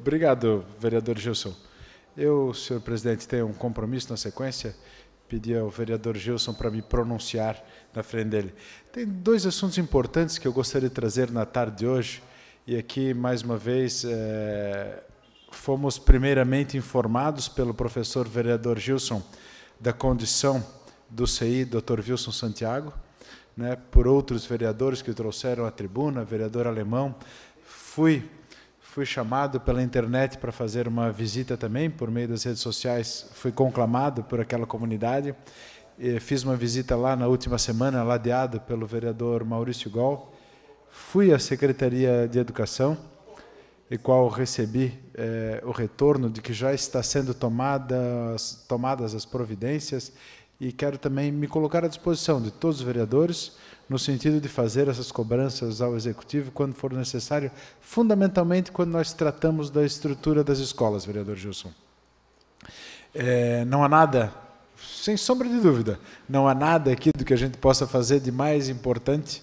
Obrigado, vereador Gilson. Eu, senhor presidente, tenho um compromisso na sequência. Pedi ao vereador Gilson para me pronunciar na frente dele. Tem dois assuntos importantes que eu gostaria de trazer na tarde de hoje. E aqui, mais uma vez, é, fomos primeiramente informados pelo professor vereador Gilson da condição do CI, Dr. Wilson Santiago, né, por outros vereadores que trouxeram à tribuna, vereador alemão. Fui fui chamado pela internet para fazer uma visita também, por meio das redes sociais, fui conclamado por aquela comunidade. E fiz uma visita lá na última semana, ladeado pelo vereador Maurício Gol. Fui à Secretaria de Educação, e qual recebi é, o retorno de que já está sendo tomadas, tomadas as providências, e quero também me colocar à disposição de todos os vereadores, no sentido de fazer essas cobranças ao executivo quando for necessário, fundamentalmente quando nós tratamos da estrutura das escolas, vereador Gilson. É, não há nada, sem sombra de dúvida, não há nada aqui do que a gente possa fazer de mais importante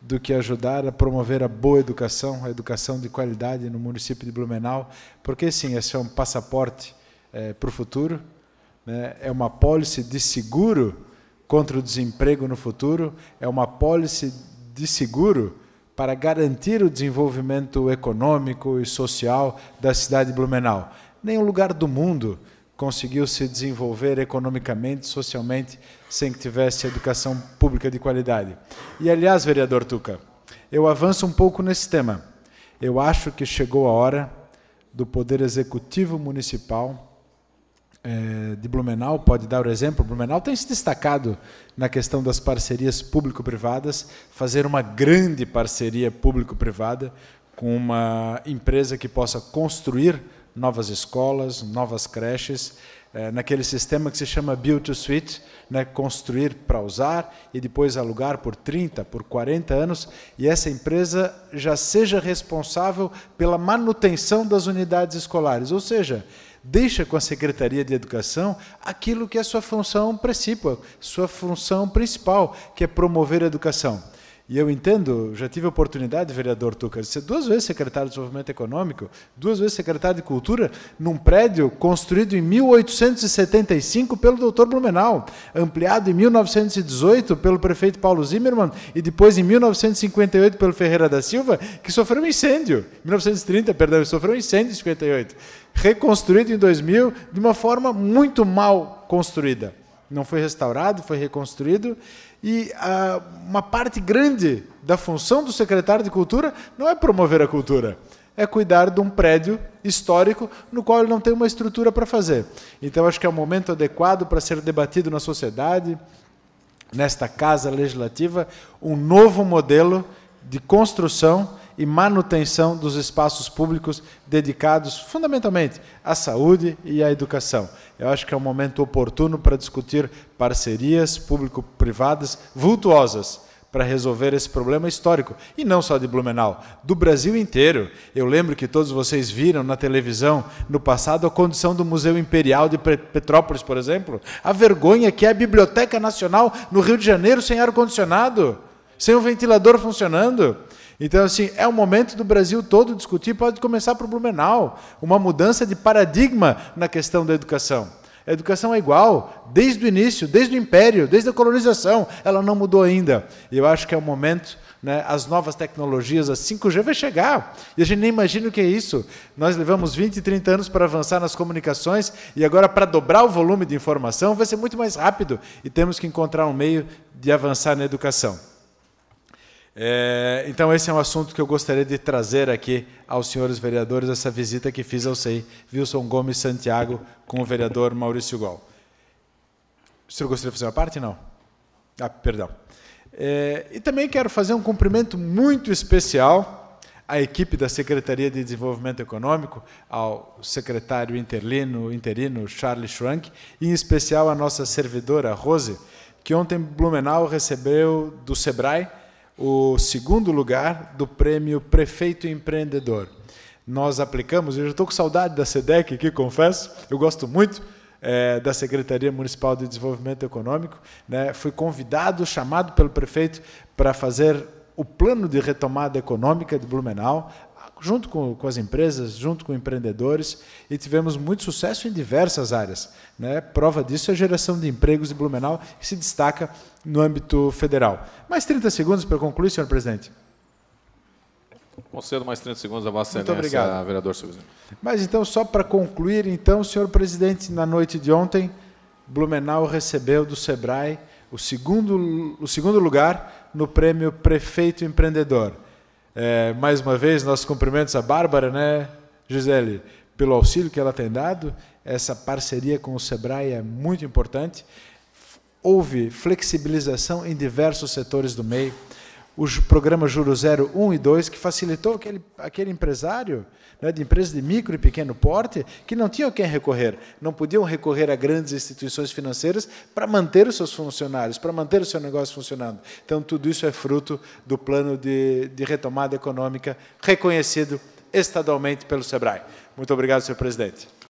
do que ajudar a promover a boa educação, a educação de qualidade no município de Blumenau, porque sim, esse é um passaporte é, para o futuro, né? é uma pólice de seguro contra o desemprego no futuro é uma pólice de seguro para garantir o desenvolvimento econômico e social da cidade de Blumenau. Nenhum lugar do mundo conseguiu se desenvolver economicamente, socialmente, sem que tivesse educação pública de qualidade. E, aliás, vereador Tuca, eu avanço um pouco nesse tema. Eu acho que chegou a hora do Poder Executivo Municipal é, de Blumenau pode dar o exemplo. Blumenau tem se destacado na questão das parcerias público-privadas, fazer uma grande parceria público-privada com uma empresa que possa construir novas escolas, novas creches é, naquele sistema que se chama Build to Suit, né, construir para usar e depois alugar por 30, por 40 anos, e essa empresa já seja responsável pela manutenção das unidades escolares, ou seja, deixa com a Secretaria de Educação aquilo que é sua função principal, sua função principal, que é promover a educação. E eu entendo, já tive a oportunidade, vereador Tuca, de ser duas vezes secretário de Desenvolvimento Econômico, duas vezes secretário de Cultura, num prédio construído em 1875 pelo doutor Blumenau, ampliado em 1918 pelo prefeito Paulo Zimmermann e depois em 1958 pelo Ferreira da Silva, que sofreu um incêndio, 1930, perdão, sofreu um incêndio em 58, reconstruído em 2000 de uma forma muito mal construída não foi restaurado, foi reconstruído. E ah, uma parte grande da função do secretário de Cultura não é promover a cultura, é cuidar de um prédio histórico no qual ele não tem uma estrutura para fazer. Então, acho que é o um momento adequado para ser debatido na sociedade, nesta casa legislativa, um novo modelo de construção e manutenção dos espaços públicos dedicados fundamentalmente à saúde e à educação. Eu acho que é um momento oportuno para discutir parcerias público-privadas vultuosas para resolver esse problema histórico, e não só de Blumenau, do Brasil inteiro. Eu lembro que todos vocês viram na televisão no passado a condição do Museu Imperial de Petrópolis, por exemplo, a vergonha que é a Biblioteca Nacional no Rio de Janeiro sem ar condicionado, sem o ventilador funcionando. Então, assim, é o momento do Brasil todo discutir, pode começar para o Blumenau, uma mudança de paradigma na questão da educação. A educação é igual, desde o início, desde o império, desde a colonização, ela não mudou ainda. E eu acho que é o momento né, as novas tecnologias, a 5G vai chegar. E a gente nem imagina o que é isso. Nós levamos 20, 30 anos para avançar nas comunicações e agora, para dobrar o volume de informação, vai ser muito mais rápido. E temos que encontrar um meio de avançar na educação. É, então, esse é um assunto que eu gostaria de trazer aqui aos senhores vereadores, essa visita que fiz ao SEI, Wilson Gomes Santiago, com o vereador Maurício Gol. O senhor gostaria de fazer uma parte? Não. Ah, perdão. É, e também quero fazer um cumprimento muito especial à equipe da Secretaria de Desenvolvimento Econômico, ao secretário interlino, interino Charles Schrank, e em especial à nossa servidora Rose, que ontem Blumenau recebeu do SEBRAE o segundo lugar do prêmio Prefeito Empreendedor. Nós aplicamos, eu já estou com saudade da SEDEC aqui, confesso, eu gosto muito é, da Secretaria Municipal de Desenvolvimento Econômico. Né? Fui convidado, chamado pelo prefeito para fazer o plano de retomada econômica de Blumenau, junto com, com, as empresas, junto com empreendedores, e tivemos muito sucesso em diversas áreas. Né? Prova disso é a geração de empregos de Blumenau, que se destaca no âmbito federal. Mais 30 segundos para concluir, senhor presidente. Concedo mais 30 segundos à Vossa Muito obrigado. vereador Silvio. Mas então, só para concluir, então, senhor presidente, na noite de ontem, Blumenau recebeu do SEBRAE o segundo, o segundo lugar no prêmio Prefeito Empreendedor. É, mais uma vez, nossos cumprimentos à Bárbara, né, Gisele, pelo auxílio que ela tem dado. Essa parceria com o SEBRAE é muito importante. Houve flexibilização em diversos setores do meio o programa Juro Zero 1 e 2, que facilitou aquele, aquele empresário né, de empresas de micro e pequeno porte que não tinham quem recorrer, não podiam recorrer a grandes instituições financeiras para manter os seus funcionários, para manter o seu negócio funcionando. Então, tudo isso é fruto do plano de, de retomada econômica reconhecido estadualmente pelo SEBRAE. Muito obrigado, senhor presidente.